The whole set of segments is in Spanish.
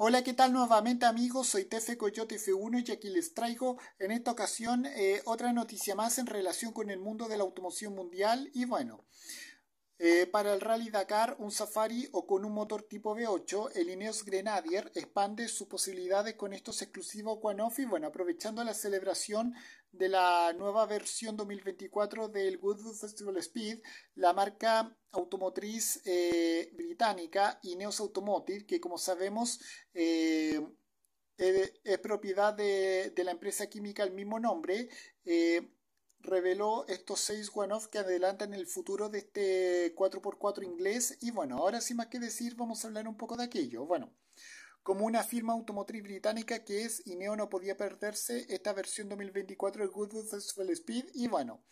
Hola, ¿qué tal nuevamente amigos? Soy Tefe Coyote F1 y aquí les traigo en esta ocasión eh, otra noticia más en relación con el mundo de la automoción mundial y bueno, eh, para el Rally Dakar, un Safari o con un motor tipo V8, el Ineos Grenadier expande sus posibilidades con estos exclusivos one-off y bueno, aprovechando la celebración de la nueva versión 2024 del Goodwood Festival Speed, la marca automotriz eh, británica Ineos Automotive, que como sabemos eh, es, propiedad de, la empresa química del mismo nombre, eh, reveló estos seis one-off que adelantan el futuro de este 4x4 inglés. Y bueno, ahora sin más que decir, vamos a hablar un poco de aquello. Bueno, como una firma automotriz británica que es Ineo no podía perderse esta versión 2024 es Goodwood Festival Speed y bueno,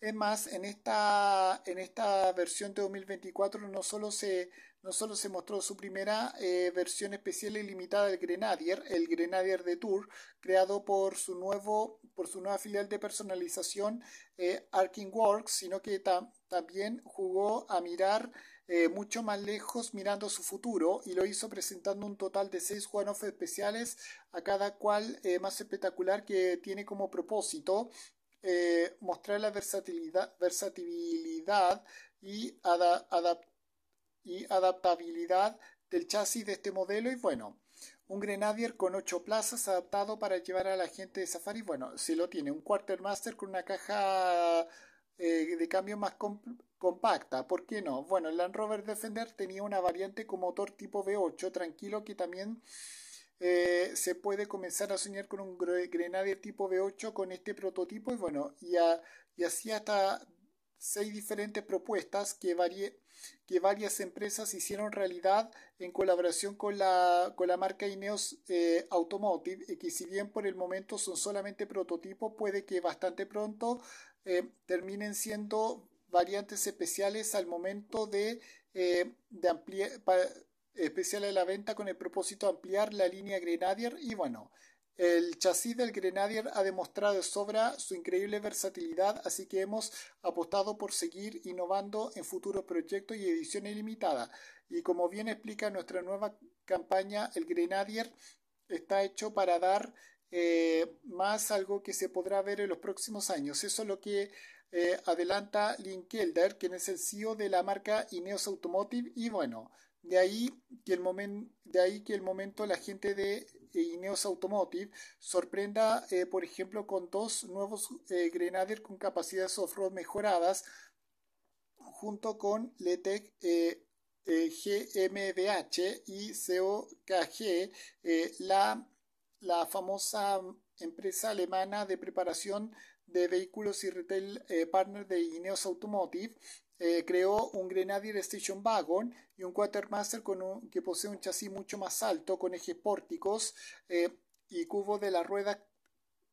es más, en esta, en esta versión de 2024 no solo se no solo se mostró su primera eh, versión especial y limitada del Grenadier, el Grenadier de Tour, creado por su, nuevo, por su nueva filial de personalización eh, Arkin Works, sino que también jugó a mirar eh, mucho más lejos mirando su futuro y lo hizo presentando un total de seis one especiales, a cada cual más espectacular que tiene como propósito mostrar la versatilidad, y adaptar y adaptabilidad del chasis de este modelo y bueno, un Grenadier con 8 plazas adaptado para llevar a la gente de Safari, bueno, si lo tiene, un Quartermaster con una caja eh, de cambio más compacta, ¿por qué no? Bueno, el Land Rover Defender tenía una variante con motor tipo V8, tranquilo que también eh, se puede comenzar a soñar con un Grenadier tipo V8 con este prototipo y bueno, y, y así hasta seis diferentes propuestas que, que varias empresas hicieron realidad en colaboración con la, con la marca Ineos eh, Automotive y que si bien por el momento son solamente prototipos, puede que bastante pronto eh, terminen siendo variantes especiales al momento de, eh, de ampliar especial a la venta con el propósito de ampliar la línea Grenadier y bueno, el chasis del Grenadier ha demostrado de sobra su increíble versatilidad, así que hemos apostado por seguir innovando en futuros proyectos y ediciones limitadas. Y como bien explica nuestra nueva campaña, el Grenadier está hecho para dar eh, más algo que se podrá ver en los próximos años. Eso es lo que eh, adelanta Linkelder, quien es el CEO de la marca Ineos Automotive. Y bueno, de ahí, que el de ahí que el, momento la gente de eh, Ineos Automotive sorprenda, eh, por ejemplo, con dos nuevos eh, Grenadier con capacidades off-road mejoradas, junto con LETEC GmbH y COKG, la, la famosa empresa alemana de preparación de vehículos y retail partner de Ineos Automotive, eh, creó un Grenadier Station Wagon y un Quartermaster con que posee un chasis mucho más alto, con ejes pórticos eh, y cubo de la rueda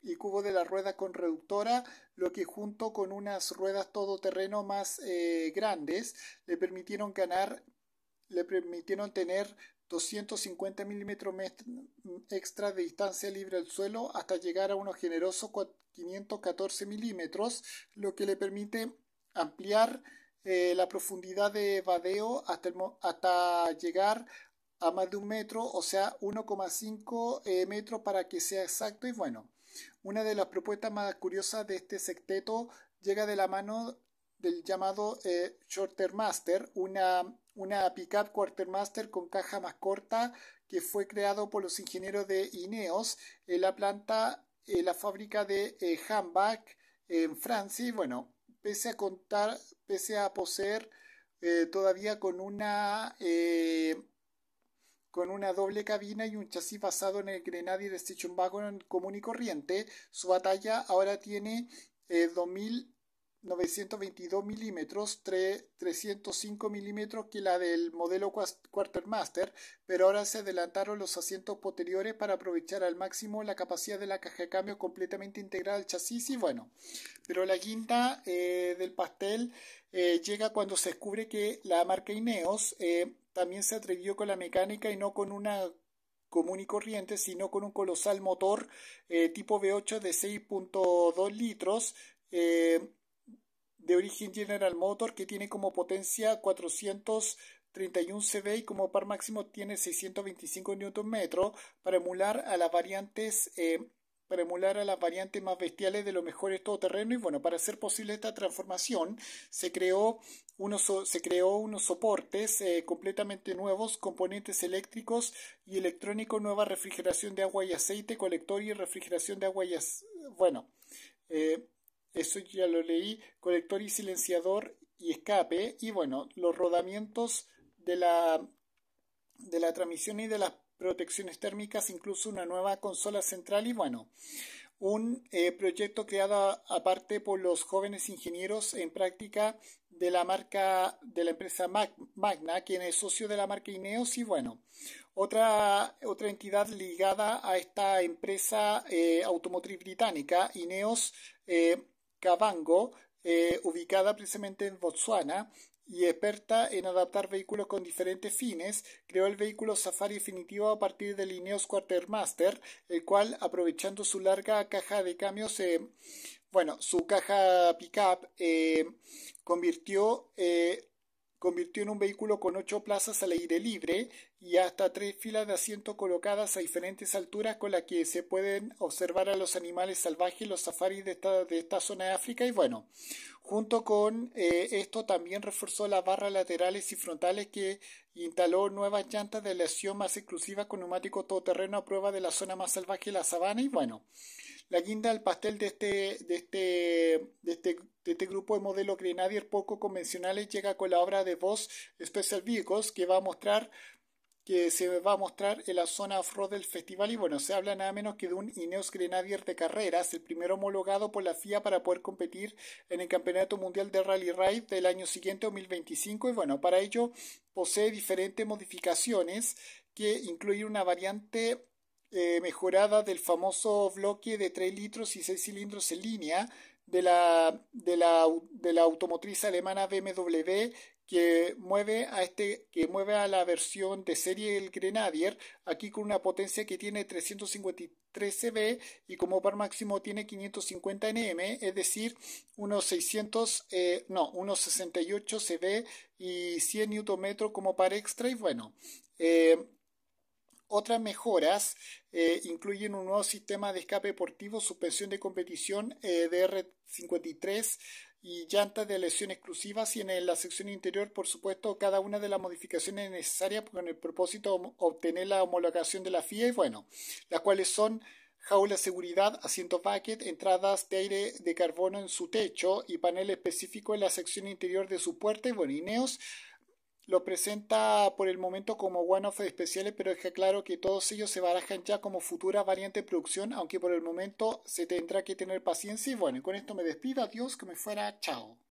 y cubo de la rueda con reductora, lo que junto con unas ruedas todoterreno más eh, grandes le permitieron ganar, le permitieron tener 250 milímetros extra de distancia libre al suelo hasta llegar a unos generosos 514 milímetros, lo que le permite ampliar eh, la profundidad de vadeo hasta, llegar a más de un metro, o sea, 1,5 eh, metros para que sea exacto y bueno. Una de las propuestas más curiosas de este sexteto llega de la mano del llamado eh, Shorter Master una, una pickup Quartermaster con caja más corta que fue creado por los ingenieros de Ineos en la planta, en la fábrica de eh, en Francia y bueno, pese a contar, pese a poseer eh, todavía con una eh, con una doble cabina y un chasis basado en el Grenadier Station Wagon común y corriente, su batalla ahora tiene 2000 eh, 922 milímetros, 305 milímetros que la del modelo Quartermaster, pero ahora se adelantaron los asientos posteriores para aprovechar al máximo la capacidad de la caja de cambio completamente integrada al chasis y bueno, pero la guinda eh, del pastel eh, llega cuando se descubre que la marca Ineos eh, también se atrevió con la mecánica y no con una común y corriente, sino con un colosal motor tipo V8 de 6.2 litros de origen General Motor que tiene como potencia 431 CV y como par máximo tiene 625 Nm para emular a las variantes eh, para emular a las variantes más bestiales de los mejores terreno Y bueno, para hacer posible esta transformación, se creó unos, se creó unos soportes eh, completamente nuevos, componentes eléctricos y electrónico nueva refrigeración de agua y aceite, colector y refrigeración de agua y Bueno, eh, eso ya lo leí. Colector y silenciador y escape. Y bueno, los rodamientos de la, de la transmisión y de las protecciones térmicas, incluso una nueva consola central y bueno, un eh, proyecto creado aparte por los jóvenes ingenieros en práctica de la marca de la empresa Magna, quien es socio de la marca Ineos y bueno, otra, otra entidad ligada a esta empresa eh, automotriz británica, Ineos, eh, Cabango, eh, ubicada precisamente en Botsuana y experta en adaptar vehículos con diferentes fines, creó el vehículo Safari definitivo a partir del Ineos Quartermaster, el cual, aprovechando su larga caja de cambios, eh, bueno, su caja pickup, eh, convirtió en un vehículo con ocho plazas al aire libre y hasta tres filas de asientos colocadas a diferentes alturas con las que se pueden observar a los animales salvajes, los safaris de esta, zona de África y bueno, junto con eh, esto también reforzó las barras laterales y frontales que instaló nuevas llantas de aleación más exclusivas con neumático todoterreno a prueba de la zona más salvaje la sabana y bueno, la guinda al pastel de este, de este, de este, de este grupo de modelos Grenadier poco convencionales llega con la obra de Voss Special Vehicles que va a mostrar que se va a mostrar en la zona off-road del festival y bueno, se habla nada menos que de un Ineos Grenadier de carreras, el primero homologado por la FIA para poder competir en el Campeonato Mundial de Rally Ride del año siguiente 2025 y bueno, para ello posee diferentes modificaciones que incluyen una variante eh, mejorada del famoso bloque de 3 litros y 6 cilindros en línea, de la, de la, de la automotriz alemana BMW que mueve a este que mueve a la versión de serie el Grenadier aquí con una potencia que tiene 353 cb y como par máximo tiene 550 nm es decir unos 600 eh, no unos 68 cb y 100 nm como par extra y bueno eh, otras mejoras eh, incluyen un nuevo sistema de escape deportivo, suspensión de competición eh, DR53 y llantas de lesión exclusivas y en la sección interior, por supuesto, cada una de las modificaciones necesarias con el propósito de obtener la homologación de la FIA y bueno, las cuales son jaula seguridad, asiento bucket, entradas de aire de carbono en su techo y panel específico en la sección interior de su puerta y bueno, lo presenta por el momento como one-off especiales, pero deja claro que todos ellos se barajan ya como futura variante de producción, aunque por el momento se tendrá que tener paciencia. Y bueno, con esto me despido, adiós, que me fuera, chao.